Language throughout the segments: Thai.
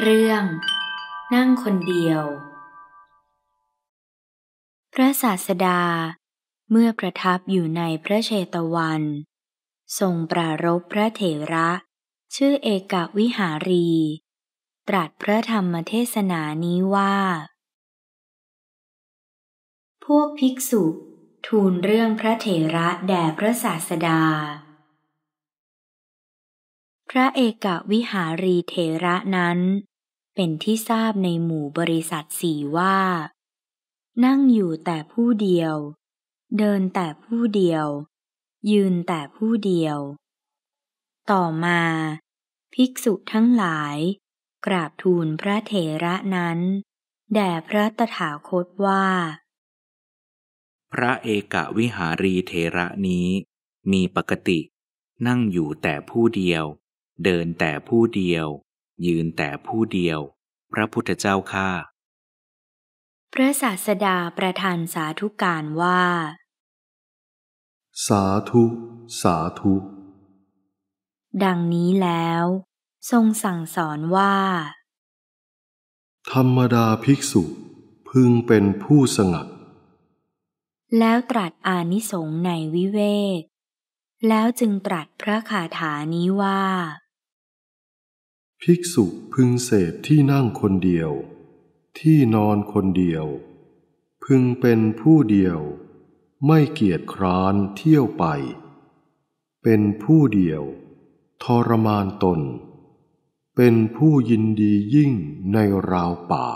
เรื่องนั่งคนเดียว พระศาสดาเมื่อประทับอยู่ในพระเชตวัน ทรงปรารบพระเถระชื่อเอกวิหารี ตรัสพระธรรมเทศนานี้ว่า พวกภิกษุทูลเรื่องพระเถระแด่พระศาสดาาพระเอกวิหารีเทระนั้น เป็นที่ทราบในหมู่บริษัทสี่ว่า นั่งอยู่แต่ผู้เดียว เดินแต่ผู้เดียว ยืนแต่ผู้เดียว ต่อมา ภิกษุทั้งหลาย กราบทูลพระเถระนั้น แด่พระตถาคตว่า พระเอกวิหารีเถระนี้มีปกตินั่งอยู่แต่ผู้เดียวเดินแต่ผู้เดียว ยืนแต่ผู้เดียว พระพุทธเจ้าข้าพระศาสดาประทานสาธุการว่า สาธุ สาธุ ดังนี้แล้ว ทรงสั่งสอนว่า ธรรมดาภิกษุพึงเป็นผู้สงัด แล้วตรัสอานิสงส์ในวิเวก แล้วจึงตรัสพระคาถานี้ว่าภิกษุพึงเสพที่นั่งคนเดียว ที่นอนคนเดียว พึงเป็นผู้เดียว ไม่เกียจคร้านเที่ยวไป เป็นผู้เดียว ทรมานตน เป็นผู้ยินดียิ่งในราวป่า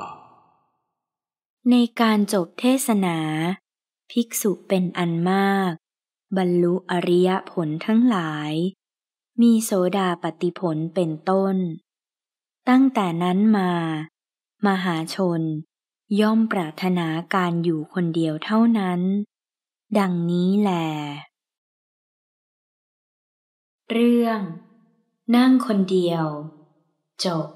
ในการจบเทศนา ภิกษุเป็นอันมาก บรรลุอริยผลทั้งหลาย มีโสดาปฏิผลเป็นต้นตั้งแต่นั้นมา มหาชนย่อมปรารถนาการอยู่คนเดียวเท่านั้น ดังนี้แหลเรื่อง นั่งคนเดียว จบ